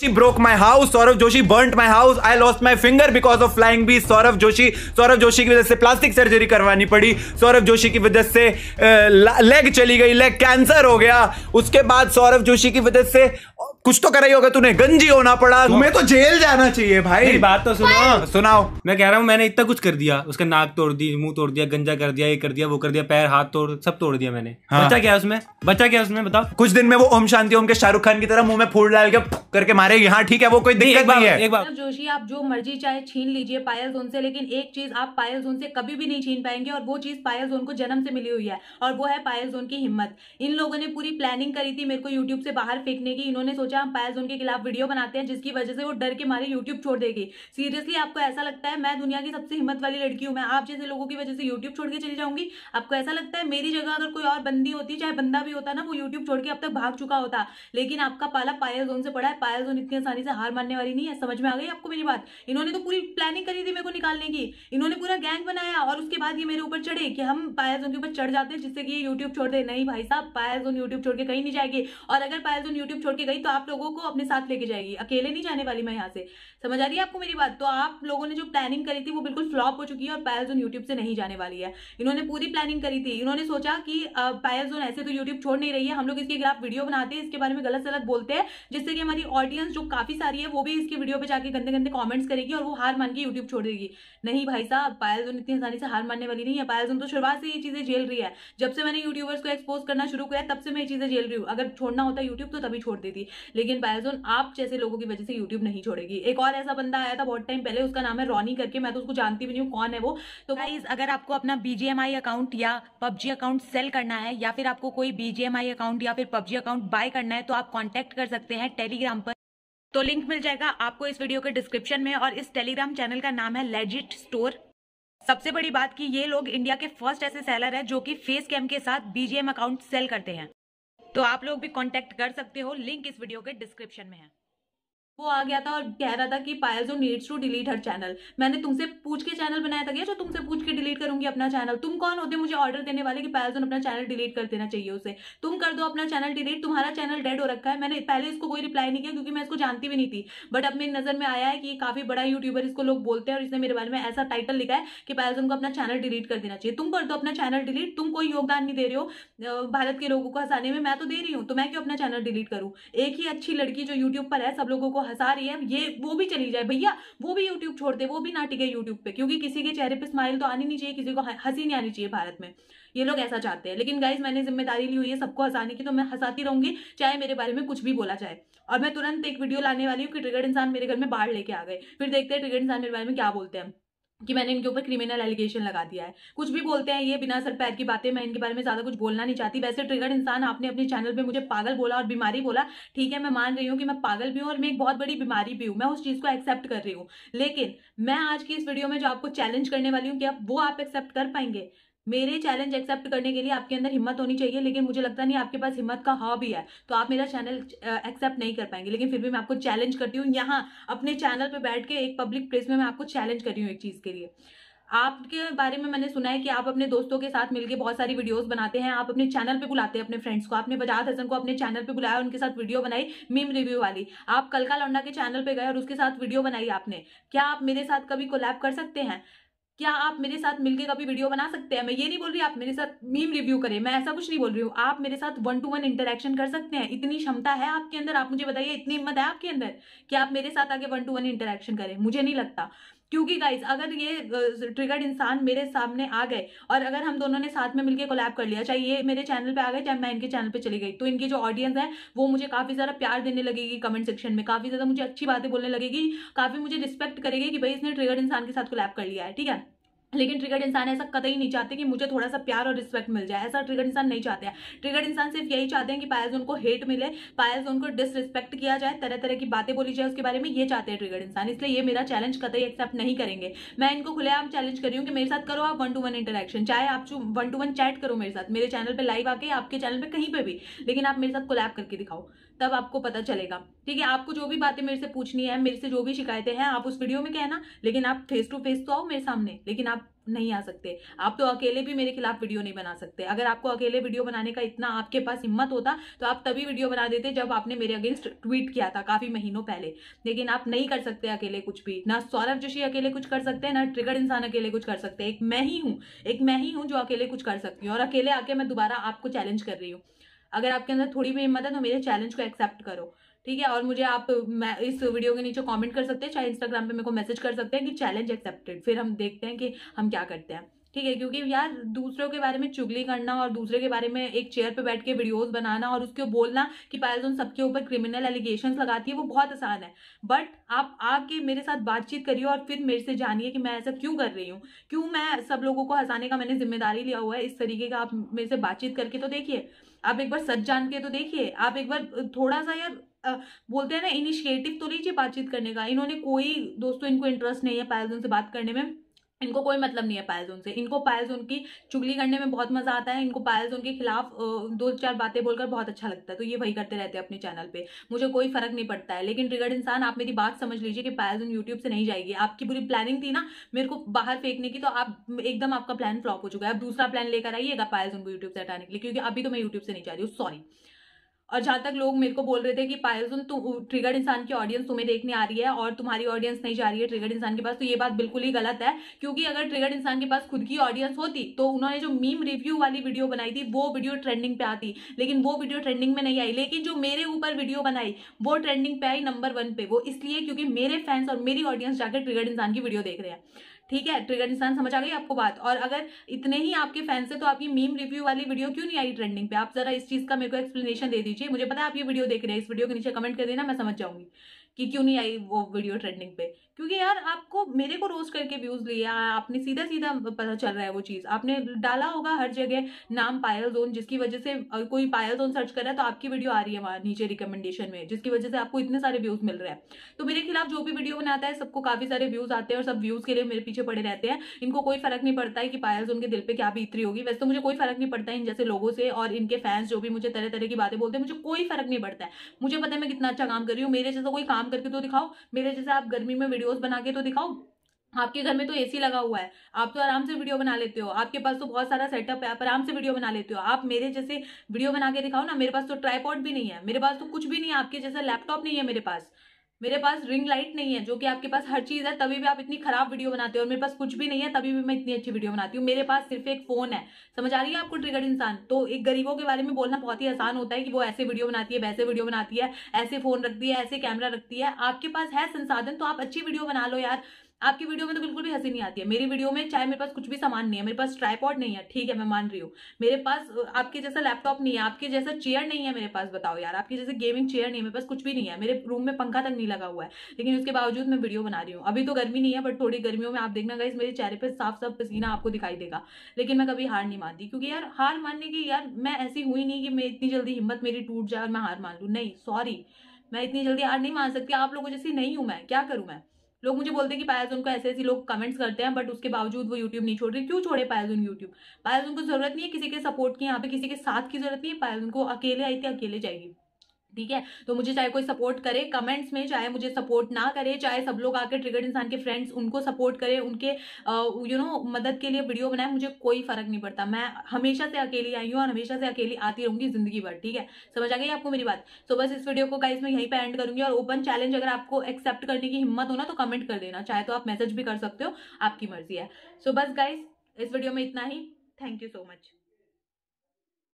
Joshi broke my house Saurabh Joshi burn my house I lost my finger because of flying bee Saurabh Joshi Saurabh Joshi की वजह से plastic surgery करवानी पड़ी सौरभ जोशी की वजह से लेग चली गई लेग कैंसर हो गया उसके बाद सौरभ जोशी की वजह से कुछ तो करा ही होगा तूने गंजी होना पड़ा तुम्हें तो जेल जाना चाहिए भाई मेरी बात तो सुनो हाँ, सुनाओ मैं कह रहा हूँ मैंने इतना कुछ कर दिया उसका नाक तोड़ दी मुंह तोड़ दिया गंजा कर दिया ये कर दिया वो कर दिया पैर हाथ तोड़ सब तोड़ दिया मैंने हाँ। बचा क्या उसमें बचा क्या उसमें बताओ कुछ दिन में वो ओम शांति ओम के शाहरुख खान की तरह मुंह में फूल डाल के करके मारेगी हाँ ठीक है वो कोई दिक्कत नहीं है एक बार जोशी आप जो मर्जी चाहे छीन लीजिए पायल जोन से लेकिन एक चीज आप पायल जोन से कभी भी नहीं छीन पाएंगे और वो चीज पायल जोन को जन्म से मिली हुई है और वो है पायल जोन की हिम्मत इन लोगों ने पूरी प्लानिंग करी थी मेरे को यूट्यूब से बाहर फेंकने की इन्होंने सोचा निजाम पायल्स उनके खिलाफ वीडियो बनाते हैं जिसकी वजह से वो डर के मारे यूट्यूब छोड़ देगी सीरियसली आपको ऐसा लगता है मैं दुनिया की सबसे हिम्मत वाली लड़की हूँ मैं आप जैसे लोगों की वजह से यूट्यूब छोड़ के चली जाऊंगी आपको ऐसा लगता है मेरी जगह अगर कोई और बंदी होती चाहे बंदा भी होता ना वो यूट्यूब छोड़ के अब तक भाग चुका होता लेकिन आपका पाला पायल जोन से पड़ा है पायल जोन इतनी आसानी से हार मानने वाली नहीं है समझ में आ गई आपको मेरी बात इन्होंने तो पूरी प्लानिंग करी थी मेरे को निकालने की इन्होंने पूरा गैंग बनाया और उसके बाद ये मेरे ऊपर चढ़े कि हम पायल जोन के ऊपर चढ़ जाते हैं जिससे कि ये यूट्यूब छोड़ दे नहीं भाई साहब पायल जोन यूट्यूब छोड़ के कहीं नहीं जाएगी और अगर पायल जोन यूट्यूब छोड़ के गई तो आप लोगों को अपने साथ लेके जाएगी अकेले नहीं जाने वाली मैं यहाँ से समझ आ रही है आपको मेरी बात तो आप लोगों ने जो प्लानिंग करी थी वो बिल्कुल फ्लॉप हो चुकी है और पायल जोन यूट्यूब से नहीं जाने वाली है इन्होंने पूरी प्लानिंग करी थी इन्होंने सोचा कि पायल जोन ऐसे तो यूट्यूब छोड़ नहीं रही है हम लोग इसके खिलाफ वीडियो बनाते हैं इसके बारे में गलत गलत बोलते हैं जिससे कि हमारी ऑडियंस जो काफी सारी है वो भी इसके वीडियो पे जाकर गंदे गंदे कॉमेंट्स करेगी और वो हार मान के यूट्यूब छोड़ देगी नहीं भाई साहब पायल जोन इतनी आसानी से हार मानने वाली नहीं है पायल जोन तो शुरुआत से ये चीजें झेल रही है जब से मैंने यूट्यूबर्स को एक्सपोज करना शुरू किया तब से मैं ये चीजें झेल रही हूँ अगर छोड़ना होता यूट्यूब तो तभी छोड़ देती लेकिन पायलजोन आप जैसे लोगों की वजह से यूट्यूब नहीं छोड़ेगी एक और ऐसा बंदा आया था बहुत टाइम पहले उसका नाम है रॉनी करके मैं तो उसको जानती भी नहीं हूँ कौन है वो तो गाइज अगर आपको अपना बीजेएमआई अकाउंट या पबजी अकाउंट सेल करना है या फिर आपको कोई बीजेएमआई अकाउंट या फिर पबजी अकाउंट बाय करना है तो आप कॉन्टेक्ट कर सकते हैं टेलीग्राम पर तो लिंक मिल जाएगा आपको इस वीडियो के डिस्क्रिप्शन में और इस टेलीग्राम चैनल का नाम है लेजिट स्टोर सबसे बड़ी बात कि ये लोग इंडिया के फर्स्ट ऐसे सेलर हैं जो कि फेस कैम के साथ बीजीएम अकाउंट सेल करते हैं तो आप लोग भी कॉन्टेक्ट कर सकते हो लिंक इस वीडियो के डिस्क्रिप्शन में है वो आ गया था और कह रहा था कि पायल जो needs to delete her channel मैंने तुमसे पूछ के चैनल बनाया था क्या जो तुमसे पूछ के डिलीट करूंगी अपना चैनल तुम कौन होते मुझे ऑर्डर देने वाले कि पायल अपना चैनल डिलीट कर देना चाहिए उसे तुम कर दो अपना चैनल डिलीट तुम्हारा चैनल डेड हो रखा है मैंने पहले इसको कोई रिप्लाई नहीं किया क्योंकि मैं इसको जानती भी नहीं थी बट अब मेरी नजर में आया है कि काफी बड़ा यूट्यूबर इसको लोग बोलते हैं और इसने मेरे बारे में ऐसा टाइटल लिखा है कि पायल को अपना चैनल डिलीट कर देना चाहिए तुम कर दो अपना चैनल डिलीट तुम कोई योगदान नहीं दे रहे हो भारत के लोगों को हंसाने में मैं तो दे रही हूँ तो मैं क्यों अपना चैनल डिलीट करूँ एक ही अच्छी लड़की जो यूट्यूब पर है सब लोगों को हंसा रही है ये वो भी चली जाए भैया वो भी यूट्यूब छोड़ दे वो भी ना टिके यूट्यूब पे क्योंकि किसी के चेहरे पे स्माइल तो आनी नहीं चाहिए किसी को हंसी नहीं आनी चाहिए भारत में ये लोग ऐसा चाहते हैं लेकिन गाइज मैंने जिम्मेदारी ली हुई है सबको हंसाने की तो मैं हंसाती रहूंगी चाहे मेरे बारे में कुछ भी बोला जाए और मैं तुरंत एक वीडियो लाने वाली हूँ कि ट्रिगर इंसान मेरे घर में बाढ़ लेके आ गए फिर देखते हैं ट्रिगर इंसान मेरे बारे में क्या बोलते हैं कि मैंने इनके ऊपर क्रिमिनल एलिगेशन लगा दिया है कुछ भी बोलते हैं ये बिना सर पैर की बातें मैं इनके बारे में ज्यादा कुछ बोलना नहीं चाहती वैसे ट्रिगर इंसान आपने अपने चैनल पे मुझे पागल बोला और बीमारी बोला ठीक है मैं मान रही हूँ कि मैं पागल भी हूँ और मैं एक बहुत बड़ी बीमारी भी हूँ मैं उस चीज को एक्सेप्ट कर रही हूँ लेकिन मैं आज की इस वीडियो में जो आपको चैलेंज करने वाली हूँ कि आप वो आप एक्सेप्ट कर पाएंगे मेरे चैलेंज एक्सेप्ट करने के लिए आपके अंदर हिम्मत होनी चाहिए लेकिन मुझे लगता नहीं आपके पास हिम्मत का हॉ भी है तो आप मेरा चैनल एक्सेप्ट नहीं कर पाएंगे लेकिन फिर भी मैं आपको चैलेंज करती हूँ यहाँ अपने चैनल पर बैठ के एक पब्लिक प्लेस में मैं आपको चैलेंज कर रही हूँ एक चीज़ के लिए आपके बारे में मैंने सुना है कि आप अपने दोस्तों के साथ मिलकर बहुत सारी वीडियोस बनाते हैं आप अपने चैनल पे बुलाते हैं अपने फ्रेंड्स को आपने बजाज हसन को अपने चैनल पे बुलाया उनके साथ वीडियो बनाई मीम रिव्यू वाली आप कलका लौंडा के चैनल पे गए और उसके साथ वीडियो बनाई आपने क्या आप मेरे साथ कभी कोलैब कर सकते हैं क्या आप मेरे साथ मिलके कभी वीडियो बना सकते हैं मैं ये नहीं बोल रही आप मेरे साथ मीम रिव्यू करें मैं ऐसा कुछ नहीं बोल रही हूँ आप मेरे साथ वन टू वन इंटरेक्शन कर सकते हैं इतनी क्षमता है आपके अंदर आप मुझे बताइए इतनी हिम्मत है आपके अंदर कि आप मेरे साथ आगे वन टू वन इंटरेक्शन करें मुझे नहीं लगता क्योंकि गाइज अगर ये ट्रिगर्ड इंसान मेरे सामने आ गए और अगर हम दोनों ने साथ में मिलकर कोलैब कर लिया चाहे ये मेरे चैनल पे आ गए चाहे मैं इनके चैनल पे चली गई तो इनकी जो ऑडियंस है वो मुझे काफी ज्यादा प्यार देने लगेगी कमेंट सेक्शन में काफी ज्यादा मुझे अच्छी बातें बोलने लगेगी काफी मुझे रिस्पेक्ट करेगी कि भाई इसने ट्रिगर्ड इंसान के साथ कोलैब कर लिया है ठीक है लेकिन ट्रिगर्ड इंसान ऐसा कतई नहीं चाहते कि मुझे थोड़ा सा प्यार और रिस्पेक्ट मिल जाए ऐसा ट्रिगर्ड इंसान नहीं चाहते हैं ट्रिगर्ड इंसान सिर्फ यही चाहते हैं कि पायल उनको हेट मिले पायल उनको डिसरिस्पेक्ट किया जाए तरह तरह की बातें बोली जाए उसके बारे में ये चाहते हैं ट्रिगर्ड इंसान इसलिए ये मेरा चैलेंज कतई एक्सेप्ट नहीं करेंगे मैं इनको खुलेआम चैलेंज करी हूँ कि मेरे साथ करो आप वन टू वन इंटरेक्शन चाहे आप वन टू वन चैट करो मेरे साथ मेरे चैनल पर लाइव आके आपके चैनल पर कहीं पर भी लेकिन आप मेरे साथ कोलैब करके दिखाओ तब आपको पता चलेगा ठीक है आपको जो भी बातें मेरे से पूछनी है मेरे से जो भी शिकायतें हैं आप उस वीडियो में कहना लेकिन आप फेस टू फेस तो आओ मेरे सामने लेकिन आप नहीं आ सकते आप तो अकेले भी मेरे खिलाफ वीडियो नहीं बना सकते अगर आपको अकेले वीडियो बनाने का इतना आपके पास हिम्मत होता तो आप तभी वीडियो बना देते जब आपने मेरे अगेंस्ट ट्वीट किया था काफी महीनों पहले लेकिन आप नहीं कर सकते अकेले कुछ भी ना सौरभ जोशी अकेले कुछ कर सकते हैं ना ट्रिगर इंसान अकेले कुछ कर सकते हैं एक मैं ही हूँ एक मैं ही हूँ जो अकेले कुछ कर सकती हूँ और अकेले आके मैं दोबारा आपको चैलेंज कर रही हूँ अगर आपके अंदर थोड़ी भी हिम्मत है तो मेरे चैलेंज को एक्सेप्ट करो ठीक है और मुझे आप मैं इस वीडियो के नीचे कमेंट कर सकते हैं चाहे इंस्टाग्राम पे मेरे को मैसेज कर सकते हैं कि चैलेंज एक्सेप्टेड फिर हम देखते हैं कि हम क्या करते हैं ठीक है क्योंकि यार दूसरों के बारे में चुगली करना और दूसरे के बारे में एक चेयर पे बैठ के वीडियोस बनाना और उसको बोलना कि पायलजोन सबके ऊपर क्रिमिनल एलिगेशन लगाती है वो बहुत आसान है बट आप आके मेरे साथ बातचीत करिए और फिर मेरे से जानिए कि मैं ऐसा क्यों कर रही हूँ क्यों मैं सब लोगों को हंसाने का मैंने जिम्मेदारी लिया हुआ है इस तरीके का आप मेरे से बातचीत करके तो देखिए आप एक बार सच जान के तो देखिए आप एक बार थोड़ा सा यार बोलते हैं ना इनिशिएटिव तो लीजिए बातचीत करने का इन्होंने कोई दोस्तों इनको इंटरेस्ट नहीं है पायलजोन से बात करने में इनको कोई मतलब नहीं है पायल जोन से इनको पायल जोन की चुगली करने में बहुत मजा आता है इनको पायल जोन के खिलाफ दो चार बातें बोलकर बहुत अच्छा लगता है तो ये वही करते रहते हैं अपने चैनल पे मुझे कोई फर्क नहीं पड़ता है लेकिन ट्रिगर्ड इंसान आप मेरी बात समझ लीजिए कि पायल जोन यूट्यूब से नहीं जाएगी आपकी पूरी प्लानिंग थी ना मेरे को बाहर फेंकने की तो आप एकदम आपका प्लान फ्लॉप हो चुका है अब दूसरा प्लान लेकर आइएगा पायल जोन को यूट्यूब से हटाने के लिए क्योंकि अभी तो मैं यूट्यूब से नहीं जा रही हूँ सॉरी और जहाँ तक लोग मेरे को बोल रहे थे कि पायल सुन तुम ट्रिगर्ड इंसान की ऑडियंस तुम्हें देखने आ रही है और तुम्हारी ऑडियंस नहीं जा रही है ट्रिगर्ड इंसान के पास तो ये बात बिल्कुल ही गलत है क्योंकि अगर ट्रिगर्ड इंसान के पास खुद की ऑडियंस होती तो उन्होंने जो मीम रिव्यू वाली वीडियो बनाई थी वो वीडियो ट्रेंडिंग पे आती लेकिन वो वीडियो ट्रेंडिंग में नहीं आई लेकिन जो मेरे ऊपर वीडियो बनाई वो ट्रेंडिंग पे आई नंबर वन पे वो इसलिए क्योंकि मेरे फैंस और मेरी ऑडियंस जाकर ट्रिगर्ड इंसान की वीडियो देख रहे हैं ठीक है ट्रिगर निशान समझ आ गई आपको बात और अगर इतने ही आपके फैंस है तो आपकी मीम रिव्यू वाली वीडियो क्यों नहीं आई ट्रेंडिंग पे आप जरा इस चीज का मेरे को एक्सप्लेनेशन दे दीजिए मुझे पता है आप ये वीडियो देख रहे हैं इस वीडियो के नीचे कमेंट कर देना मैं समझ जाऊंगी कि क्यों नहीं आई वो वीडियो ट्रेंडिंग पे क्योंकि यार आपको मेरे को रोज करके व्यूज लिया आपने सीधा सीधा पता चल रहा है वो चीज आपने डाला होगा हर जगह नाम पायल जोन जिसकी वजह से कोई पायल जोन सर्च कर रहा है तो आपकी वीडियो आ रही है वहां नीचे रिकमेंडेशन में जिसकी वजह से आपको इतने सारे व्यूज मिल रहे हैं तो मेरे खिलाफ जो भी वीडियो बनाता है सबको काफी सारे व्यूज आते हैं और सब व्यूज के लिए मेरे पीछे पड़े रहते हैं इनको कोई फर्क नहीं पड़ता है कि पायल जोन के दिल पर क्या बीतरी होगी वैसे तो मुझे कोई फर्क नहीं पड़ता है इन जैसे लोगों से और इनके फैंस जो भी मुझे तरह तरह की बातें बोलते हैं मुझे कोई फर्क नहीं पड़ता है मुझे पता है मैं कितना अच्छा काम कर रही हूँ मेरे जैसा कोई काम करके तो दिखाओ मेरे जैसे आप गर्मी में वीडियो वीडियोस बना के तो दिखाओ आपके घर में तो एसी लगा हुआ है आप तो आराम से वीडियो बना लेते हो आपके पास तो बहुत सारा सेटअप है आप आराम से वीडियो बना लेते हो आप मेरे जैसे वीडियो बना के दिखाओ ना मेरे पास तो ट्राईपॉड भी नहीं है मेरे पास तो कुछ भी नहीं है आपके जैसा लैपटॉप नहीं है मेरे पास मेरे पास रिंग लाइट नहीं है जो कि आपके पास हर चीज़ है तभी भी आप इतनी खराब वीडियो बनाते हो और मेरे पास कुछ भी नहीं है तभी भी मैं इतनी अच्छी वीडियो बनाती हूँ मेरे पास सिर्फ एक फोन है समझ आ रही है आपको ट्रिगर इंसान तो एक गरीबों के बारे में बोलना बहुत ही आसान होता है कि वो ऐसे वीडियो बनाती है वैसे वीडियो बनाती है ऐसे फोन रखती है ऐसे कैमरा रखती है आपके पास है संसाधन तो आप अच्छी वीडियो बना लो यार आपकी वीडियो में तो बिल्कुल भी हंसी नहीं आती है मेरी वीडियो में चाहे मेरे पास कुछ भी सामान नहीं है मेरे पास ट्राईपॉड नहीं है ठीक है मैं मान रही हूँ मेरे पास आपके जैसा लैपटॉप नहीं है आपके जैसा चेयर नहीं है मेरे पास बताओ यार आपके जैसे गेमिंग चेयर नहीं है मेरे पास कुछ भी नहीं है मेरे रूम में पंखा तक नहीं लगा हुआ है लेकिन उसके बावजूद मैं वीडियो बना रही हूँ अभी तो गर्मी नहीं है बट थोड़ी गर्मियों में आप देखना गाइज मेरे चेहरे पर साफ साफ पसीना आपको दिखाई देगा लेकिन मैं कभी हार नहीं मानती क्योंकि यार हार मानने की यार मैं ऐसी हुई नहीं कि मैं इतनी जल्दी हिम्मत मेरी टूट जाए और मैं हार मान लूँ नहीं सॉरी मैं इतनी जल्दी हार नहीं मान सकती आप लोगों जैसी नहीं हूँ मैं क्या करूँ मैं लोग मुझे बोलते हैं कि पायलजून को ऐसे ऐसे लोग कमेंट्स करते हैं बट उसके बावजूद वो यूट्यूब नहीं छोड़ रही क्यों छोड़े पायलजून यूट्यूब पायलजून को जरूरत नहीं है किसी के सपोर्ट की यहाँ पे किसी के साथ की जरूरत नहीं है पायलजून को अकेले आई थी अकेले जाएगी ठीक है तो मुझे चाहे कोई सपोर्ट करे कमेंट्स में चाहे मुझे सपोर्ट ना करे चाहे सब लोग आकर ट्रिगर्ड इंसान के फ्रेंड्स उनको सपोर्ट करे उनके यू नो मदद के लिए वीडियो बनाए मुझे कोई फर्क नहीं पड़ता मैं हमेशा से अकेली आई हूँ और हमेशा से अकेली आती रहूंगी जिंदगी भर ठीक है समझ आ गई आपको मेरी बात सो बस इस वीडियो को गाइज मैं यहीं पर एंड करूंगी और ओपन चैलेंज अगर आपको एक्सेप्ट करने की हिम्मत हो ना तो कमेंट कर देना चाहे तो आप मैसेज भी कर सकते हो आपकी मर्जी है सो बस गाइज इस वीडियो में इतना ही थैंक यू सो मच